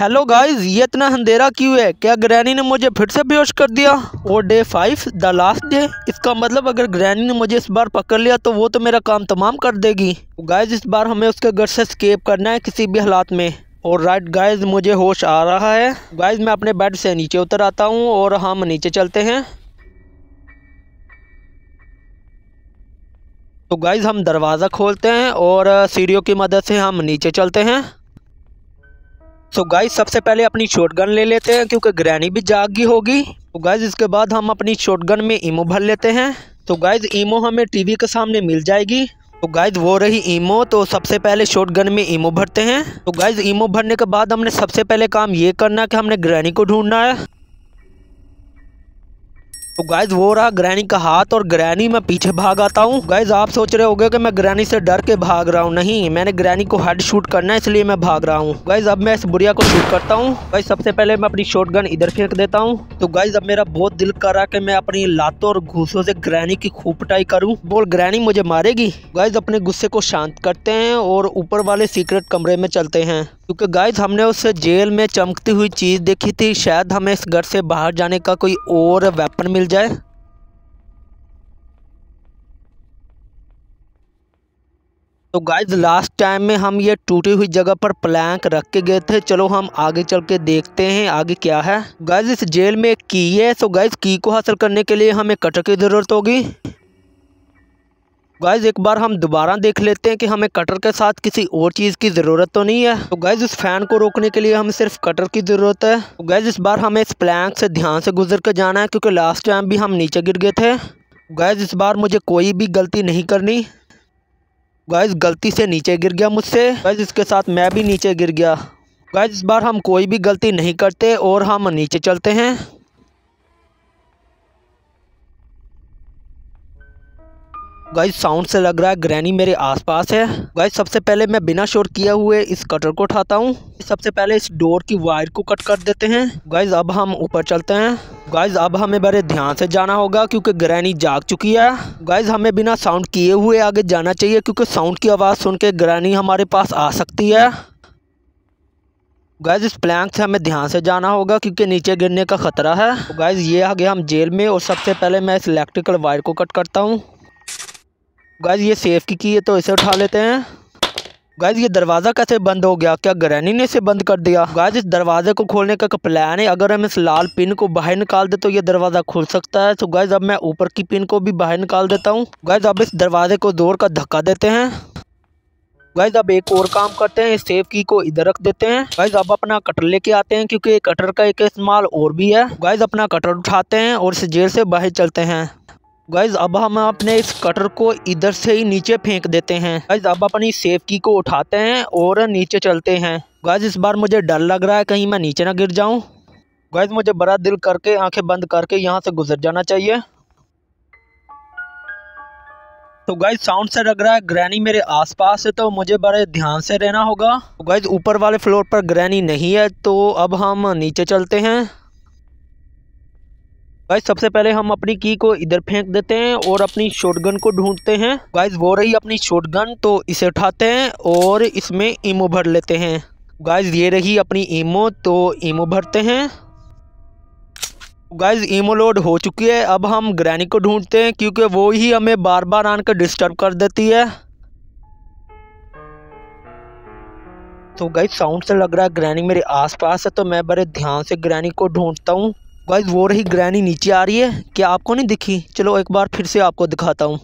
hello guys ये इतना अंधेरा क्यों है क्या ग्रैनी ने मुझे फिर से बेहोश कर दिया वो day five the last day इसका मतलब अगर ग्रैनी ने मुझे इस बार पकड़ लिया तो वो तो मेरा काम तमाम कर देगी तो गाइस इस बार हमें उसके घर से स्केप करना है किसी भी हालात में और राइट गाइस मुझे होश आ रहा है गाइज मैं अपने बेड से नीचे उतर आता हूँ और हम नीचे चलते हैं तो गाइज़ हम दरवाज़ा खोलते हैं और uh, सीढ़ियों की मदद से हम नीचे चलते हैं सो so गाइस सबसे पहले अपनी शॉटगन ले लेते हैं क्योंकि ग्रैनी भी जागी होगी तो गाइस इसके बाद हम अपनी शॉटगन में इमो भर लेते हैं तो गाइस ईमो हमें टीवी के सामने मिल जाएगी तो गाइज वो रही इमो तो सबसे पहले शॉर्ट गन में इमो भरते हैं तो गाइज इमो भरने के बाद हमने सबसे पहले काम ये करना है कि हमने ग्रैनी को ढूंढना है तो गाइज वो रहा ग्रैनी का हाथ और ग्रैनी मैं पीछे भाग आता हूँ गाइज आप सोच रहे होगे कि मैं ग्रैनी से डर के भाग रहा हूँ नहीं मैंने ग्रैनी को हेड शूट करना है इसलिए मैं भाग रहा हूँ गाइज अब मैं इस बुढ़िया को शूट करता हूँ गाइज सबसे पहले मैं अपनी शॉर्ट गन इधर फेंक देता हूँ तो गाइज अब मेरा बहुत दिल कर रहा की मैं अपनी लातों और घूसों से ग्रैनी की पटाई करूँ बोल ग्रैनी मुझे मारेगी गाइज अपने गुस्से को शांत करते हैं और ऊपर वाले सीक्रेट कमरे में चलते हैं क्योंकि गाइस हमने उस जेल में चमकती हुई चीज़ देखी थी शायद हमें इस घर से बाहर जाने का कोई और वेपन मिल जाए तो गाइस लास्ट टाइम में हम ये टूटी हुई जगह पर प्लैंक रख के गए थे चलो हम आगे चल के देखते हैं आगे क्या है गाइस इस जेल में की है तो गाइस की को हासिल करने के लिए हमें कटर की ज़रूरत होगी गाइज एक बार हम दोबारा देख लेते हैं कि हमें कटर के साथ किसी और चीज़ की ज़रूरत तो नहीं है तो गाइज इस फैन को रोकने के लिए हमें सिर्फ कटर की ज़रूरत है तो गैज़ इस बार हमें इस प्लैंक से ध्यान से गुजर कर जाना है क्योंकि लास्ट टाइम भी हम नीचे गिर गए थे गैज़ तो इस बार मुझे कोई भी गलती नहीं करनी गैज़ गलती से नीचे गिर गया मुझसे गैज़ इसके साथ मैं भी नीचे गिर गया गैज़ इस बार हम कोई भी गलती नहीं करते और हम नीचे चलते हैं गाइस साउंड से लग रहा है ग्रैनी मेरे आसपास है गाइस सबसे पहले मैं बिना शोर किए हुए इस कटर को उठाता हूँ सबसे पहले इस डोर की वायर को कट कर देते हैं गाइस अब हम ऊपर चलते हैं गाइज अब हमें बड़े ध्यान से जाना होगा क्योंकि ग्रैनी जाग चुकी है गाइज हमें बिना साउंड किए हुए आगे जाना चाहिए क्योंकि साउंड की आवाज़ सुन के ग्रैनी हमारे पास आ सकती है गाइज इस प्लैंक से हमें ध्यान से जाना होगा क्योंकि नीचे गिरने का खतरा है गाइज ये आगे हम जेल में और सबसे पहले मैं इस इलेक्ट्रिकल वायर को कट करता हूँ गाइज ये सेफ़ की की है तो इसे उठा लेते हैं गाइज ये दरवाज़ा कैसे बंद हो गया क्या ग्रैनी ने इसे बंद कर दिया गाइज इस दरवाजे को खोलने का प्लान है अगर हम इस लाल पिन को बाहर निकाल दे तो ये दरवाज़ा खुल सकता है तो गाइज अब मैं ऊपर की पिन को भी बाहर निकाल देता हूँ गाइज अब इस दरवाजे को जोर का धक्का देते हैं गाइज अब एक और काम करते हैं सेफ की को इधर रख देते हैं गाइज अब अपना कटर लेके आते हैं क्योंकि कटर का एक इस्तेमाल और भी है गाइज अपना कटर उठाते हैं और इस जेल से बाहर चलते हैं गाइज अब हम अपने इस कटर को इधर से ही नीचे फेंक देते हैं गाइज अब अपनी सेफ्टी को उठाते हैं और नीचे चलते हैं गाइज इस बार मुझे डर लग रहा है कहीं मैं नीचे ना गिर जाऊं गाइज मुझे बड़ा दिल करके आंखें बंद करके यहाँ से गुजर जाना चाहिए तो गाइज साउंड से लग रहा है ग्रैनी मेरे आसपास है तो मुझे बड़े ध्यान से रहना होगा तो गाइज ऊपर वाले फ्लोर पर ग्रैनी नहीं है तो अब हम नीचे चलते हैं गाइज सबसे पहले हम अपनी की को इधर फेंक देते हैं और अपनी शॉटगन को ढूंढते हैं गाइज वो रही अपनी शॉटगन तो इसे उठाते हैं और इसमें इमो भर लेते हैं गाइज ये रही अपनी इमो तो इमो भरते हैं गाइज इमो लोड हो चुकी है अब हम ग्रैनी को ढूंढते हैं क्योंकि वो ही हमें बार बार आनकर डिस्टर्ब कर देती है तो गाइज साउंड से लग रहा है ग्रैनी मेरे पास है तो मैं बड़े ध्यान से ग्रैनी को ढूंढता हूँ गाइज वो रही ग्रैनी नीचे आ रही है क्या आपको नहीं दिखी चलो एक बार फिर से आपको दिखाता हूँ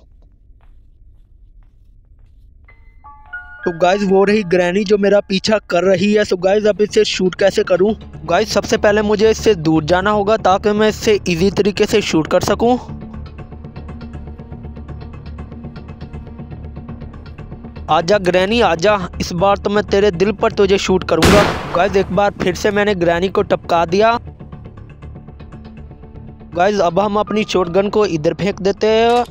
तो गाइज वो रही ग्रैनी जो मेरा पीछा कर रही है सो तो गाइज अब इसे शूट कैसे करूँ गाइज सबसे पहले मुझे इससे दूर जाना होगा ताकि मैं इससे इजी तरीके से शूट कर सकूं आजा ग्रैनी आजा इस बार तो मैं तेरे दिल पर तुझे शूट करूँगा गाइज एक बार फिर से मैंने ग्रैनी को टपका दिया गाइज अब हम अपनी शॉटगन को इधर फेंक देते हैं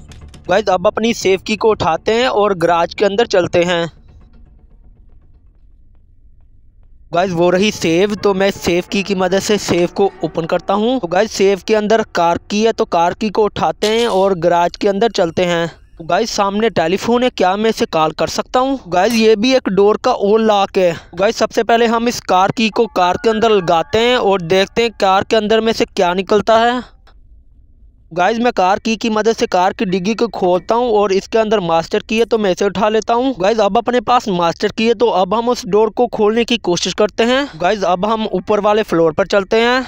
गाइज अब अपनी की को उठाते हैं और गराज के अंदर चलते हैं गाइज वो रही सेव तो मैं सेव की की मदद से सेव को ओपन करता हूँ तो गाइज सेव के अंदर कार की है तो कार की को उठाते हैं और गराज के अंदर चलते हैं तो गाइज सामने टेलीफोन है क्या मैं इसे कॉल कर सकता हूँ गाइज ये भी एक डोर का ओल लॉक है गाइज सबसे पहले हम इस कार की को कार के अंदर लगाते हैं और देखते हैं कार के अंदर में से क्या निकलता है गाइज मैं कार की की मदद से कार की डिग्गी को खोलता हूँ और इसके अंदर मास्टर की है तो मैं इसे उठा लेता हूँ गाइज अब अपने पास मास्टर की है तो अब हम उस डोर को खोलने की कोशिश करते हैं गाइज अब हम ऊपर वाले फ्लोर पर चलते हैं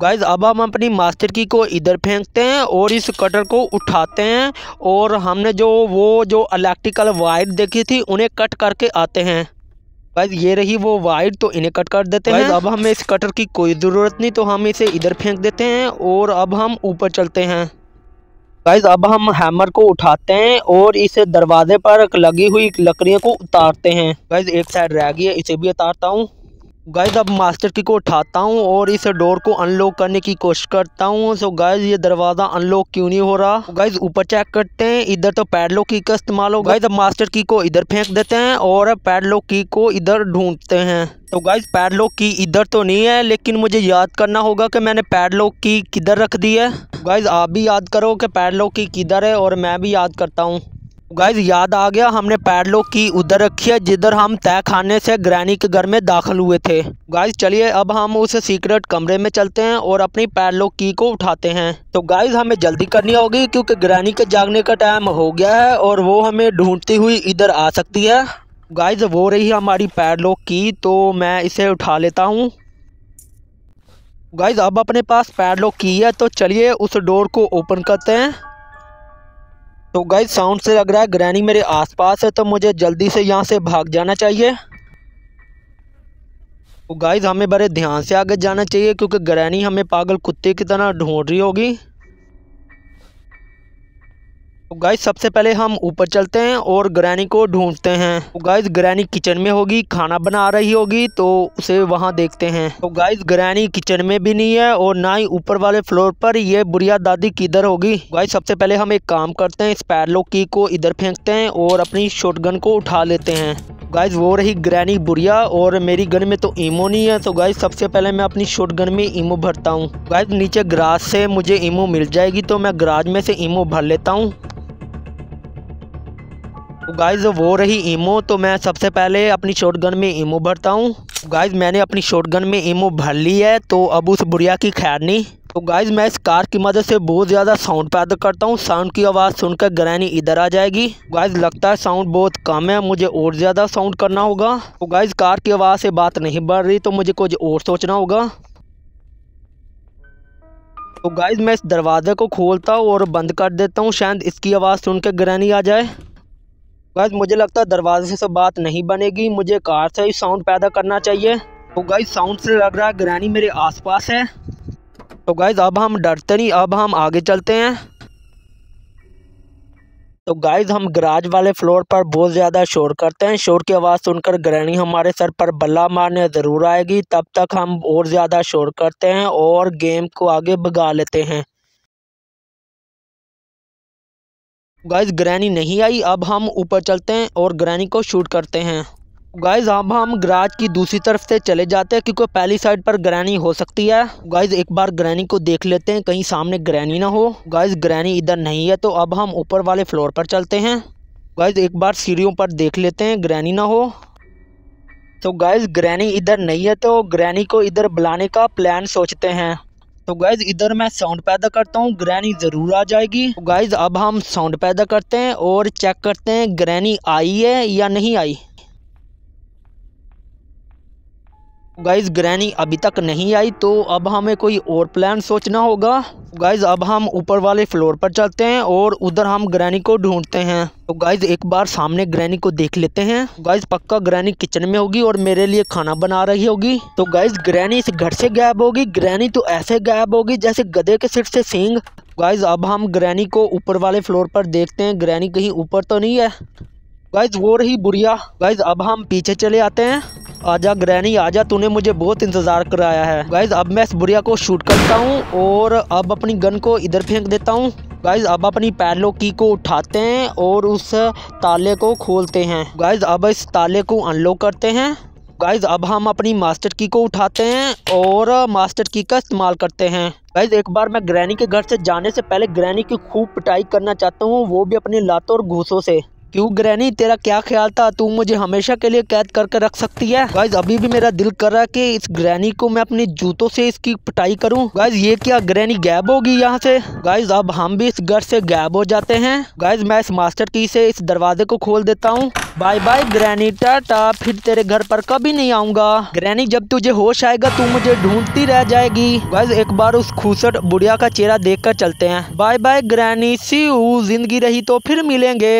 गाइज अब हम अपनी मास्टर की को इधर फेंकते हैं और इस कटर को उठाते हैं और हमने जो वो जो इलेक्ट्रिकल वायर देखी थी उन्हें कट करके आते हैं गाइस ये रही वो वाइट तो इन्हें कट कर देते हैं अब हमें इस कटर की कोई ज़रूरत नहीं तो हम इसे इधर फेंक देते हैं और अब हम ऊपर चलते हैं गाइस अब हम हैमर को उठाते हैं और इस दरवाजे पर लगी हुई लकड़ियों को उतारते हैं गाइस एक साइड रह गई है इसे भी उतारता हूँ गाइज अब मास्टर की को उठाता हूँ और इस डोर को अनलॉक करने की कोशिश करता हूँ सो गाइज ये दरवाज़ा अनलॉक क्यों नहीं हो रहा गाइज ऊपर चेक करते हैं इधर तो पैडलॉक की का इस्तेमाल हो गाइज अब मास्टर की को इधर फेंक देते हैं और पैडलॉक की को इधर ढूंढते हैं तो गाइज पैडलॉक की इधर तो नहीं है लेकिन मुझे याद करना होगा कि मैंने पैडलॉक की किधर रख दी है गाइज आप भी याद करो कि पैडलॉक की किधर है और मैं भी याद करता हूँ गाइज याद आ गया हमने पैडलो की उधर रखी है जिधर हम तय खाने से ग्रैनी के घर में दाखिल हुए थे गाइज चलिए अब हम उस सीक्रेट कमरे में चलते हैं और अपनी पैडलो की को उठाते हैं तो गाइज हमें जल्दी करनी होगी क्योंकि ग्रैनी के जागने का टाइम हो गया है और वो हमें ढूंढती हुई इधर आ सकती है गाइज वो रही हमारी पैडलो की तो मैं इसे उठा लेता हूँ गाइज अब अपने पास पैडलो की है तो चलिए उस डोर को ओपन करते हैं तो गाइज साउंड से लग रहा है ग्रैनी मेरे आसपास है तो मुझे जल्दी से यहाँ से भाग जाना चाहिए तो गाइज हमें बड़े ध्यान से आगे जाना चाहिए क्योंकि ग्रैनी हमें पागल कुत्ते की तरह ढूंढ रही होगी तो गाइस सबसे पहले हम ऊपर चलते हैं और ग्रैनी को ढूंढते हैं तो गाइस ग्रैनी किचन में होगी खाना बना रही होगी तो उसे वहाँ देखते हैं तो गाइस ग्रैनी किचन में भी नहीं है और ना ही ऊपर वाले फ्लोर पर यह बुढ़िया दादी किधर होगी गाइस सबसे पहले हम एक काम करते हैं स्पैरलो की को इधर फेंकते हैं और अपनी गन को उठा लेते हैं गाइज वो रही ग्रैनी बुरिया और मेरी गन में तो इमो नहीं है तो गाइज सबसे पहले मैं अपनी शॉर्ट गन में इमो भरता हूँ गाइज नीचे ग्रास से मुझे इमो मिल जाएगी तो मैं ग्राज में से इमो भर लेता हूँ तो गाइज़ वो रही इमो तो मैं सबसे पहले अपनी शॉटगन में इमो भरता हूँ गाइज़ मैंने अपनी शॉटगन में इमो भर ली है तो अब उस बुढ़िया की खैर नहीं तो गाइज मैं इस कार की मदद से बहुत ज़्यादा साउंड पैदा करता हूँ साउंड की आवाज़ सुनकर ग्रैनी इधर आ जाएगी गाइज लगता है साउंड बहुत कम है मुझे और ज़्यादा साउंड करना होगा तो गाइज कार की आवाज़ से बात नहीं बढ़ रही तो मुझे कुछ और सोचना होगा तो गाइज मैं इस दरवाज़े को खोलता हूँ और बंद कर देता हूँ शायद इसकी आवाज़ सुनकर ग्रैनी आ जाए गाइज मुझे लगता है दरवाजे से बात नहीं बनेगी मुझे कार से ही साउंड पैदा करना चाहिए तो गाइज साउंड से लग रहा है ग्रैनी मेरे आसपास है तो गाइज अब हम डरते नहीं अब हम आगे चलते हैं तो गाइज हम गराज वाले फ्लोर पर बहुत ज़्यादा शोर करते हैं शोर की आवाज़ सुनकर ग्रैनी हमारे सर पर बल्ला मारने ज़रूर आएगी तब तक हम और ज़्यादा शोर करते हैं और गेम को आगे भगा लेते हैं गाइस ग्रैनी नहीं आई अब हम ऊपर चलते हैं और ग्रैनी को शूट करते हैं गाइज अब हम ग्राज की दूसरी तरफ से चले जाते हैं क्योंकि पहली साइड पर ग्रैनी हो सकती है गाइज एक बार ग्रैनी को देख लेते हैं कहीं सामने ग्रैनी ना हो गाइज ग्रैनी इधर नहीं है तो अब हम ऊपर वाले फ्लोर पर चलते हैं गाइज एक बार सीढ़ियों पर देख लेते हैं ग्रैनी ना हो तो गाइज ग्रैनी इधर नहीं है तो ग्रैनी को इधर बुलाने का प्लान सोचते हैं तो गाइज इधर मैं साउंड पैदा करता हूँ ग्रैनी ज़रूर आ जाएगी तो गाइज अब हम साउंड पैदा करते हैं और चेक करते हैं ग्रैनी आई है या नहीं आई गाइज़ ग्रैनी अभी तक नहीं आई तो अब हमें कोई और प्लान सोचना होगा गाइज़ अब हम ऊपर वाले फ्लोर पर चलते हैं और उधर हम ग्रैनी को ढूंढते हैं तो गाइज़ एक बार सामने ग्रैनी को देख लेते हैं गाइज़ पक्का ग्रैनी किचन में होगी और मेरे लिए खाना बना रही होगी तो गाइज़ ग्रैनी इस घर से गायब होगी ग्रैनी तो ऐसे गायब होगी जैसे गधे के सिर से सींग गाइज़ अब हम ग्रैनी को ऊपर वाले फ्लोर पर देखते हैं ग्रैनी कहीं ऊपर तो नहीं है गाइज वो रही बुढ़िया गाइज अब हम पीछे चले आते हैं आजा ग्रैनी आजा तूने मुझे बहुत इंतजार कराया है गाइज अब मैं इस बुढ़िया को शूट करता हूँ और अब अपनी गन को इधर फेंक देता हूँ गाइज अब अपनी पैरलो की को उठाते हैं और उस ताले को खोलते हैं गाइज अब इस ताले को अनलॉक करते हैं गाइज अब हम अपनी मास्टर की को उठाते हैं और मास्टर की का इस्तेमाल करते हैं गाइज एक बार मैं ग्रैनी के घर से जाने से पहले ग्रैनी की खूब पिटाई करना चाहता हूँ वो भी अपने लातों और घूसों से क्यों ग्रैनी तेरा क्या ख्याल था तू मुझे हमेशा के लिए कैद करके रख सकती है गाइज अभी भी मेरा दिल कर रहा है कि इस ग्रैनी को मैं अपने जूतों से इसकी पटाई करूं गाइज ये क्या ग्रैनी गैब होगी यहाँ से गाइज अब हम भी इस घर से गैब हो जाते हैं गाइज मैं इस मास्टर की से इस दरवाजे को खोल देता हूँ बाय बाय ग्रैनी टाटा फिर तेरे घर पर कभी नहीं आऊंगा ग्रैनी जब तुझे होश आएगा तू मुझे ढूंढती रह जाएगी गाइज एक बार उस खूसट बुढ़िया का चेहरा देख चलते हैं बाय बाय ग्रैनी सी जिंदगी रही तो फिर मिलेंगे